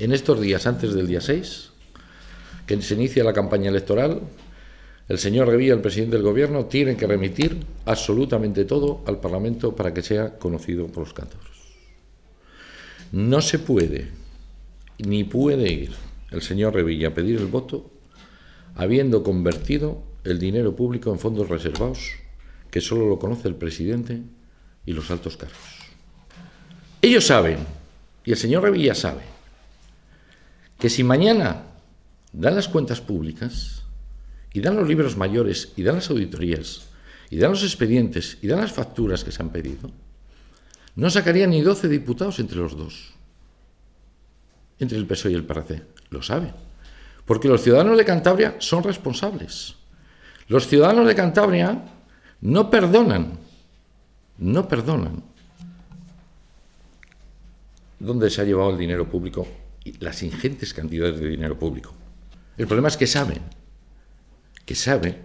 en estos días antes del día 6, que se inicia la campaña electoral, el señor Revilla, el presidente del Gobierno, tiene que remitir absolutamente todo al Parlamento para que sea conocido por los cántabros. No se puede, ni puede ir el señor Revilla a pedir el voto habiendo convertido el dinero público en fondos reservados, que solo lo conoce el presidente y los altos cargos. Ellos saben, y el señor Revilla sabe, que si mañana dan las cuentas públicas y dan los libros mayores y dan las auditorías y dan los expedientes y dan las facturas que se han pedido, no sacarían ni 12 diputados entre los dos, entre el PSOE y el PRC. Lo sabe. Porque los ciudadanos de Cantabria son responsables. Los ciudadanos de Cantabria no perdonan, no perdonan dónde se ha llevado el dinero público las ingentes cantidades de dinero público. El problema es que saben, que saben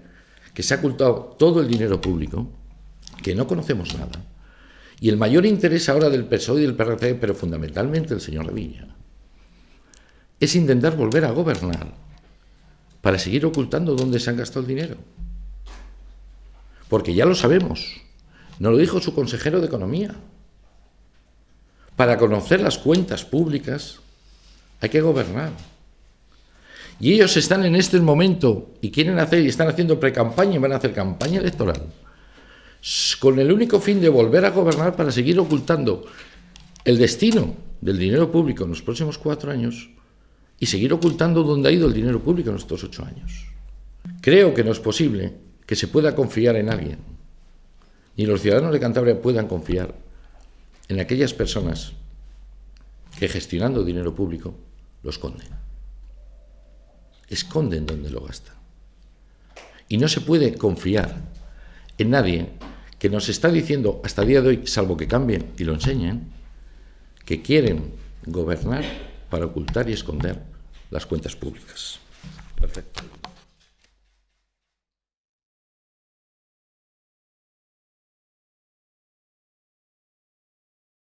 que se ha ocultado todo el dinero público, que no conocemos nada, y el mayor interés ahora del PSOE y del PRC, pero fundamentalmente del señor Revilla, es intentar volver a gobernar para seguir ocultando dónde se han gastado el dinero. Porque ya lo sabemos, nos lo dijo su consejero de Economía. Para conocer las cuentas públicas hay que gobernar. Y ellos están en este momento y quieren hacer y están haciendo precampaña y van a hacer campaña electoral con el único fin de volver a gobernar para seguir ocultando el destino del dinero público en los próximos cuatro años y seguir ocultando dónde ha ido el dinero público en estos ocho años. Creo que no es posible que se pueda confiar en alguien, y los ciudadanos de Cantabria puedan confiar en aquellas personas gestionando dinero público lo esconden. Esconden donde lo gastan. Y no se puede confiar en nadie que nos está diciendo hasta el día de hoy, salvo que cambien y lo enseñen, que quieren gobernar para ocultar y esconder las cuentas públicas.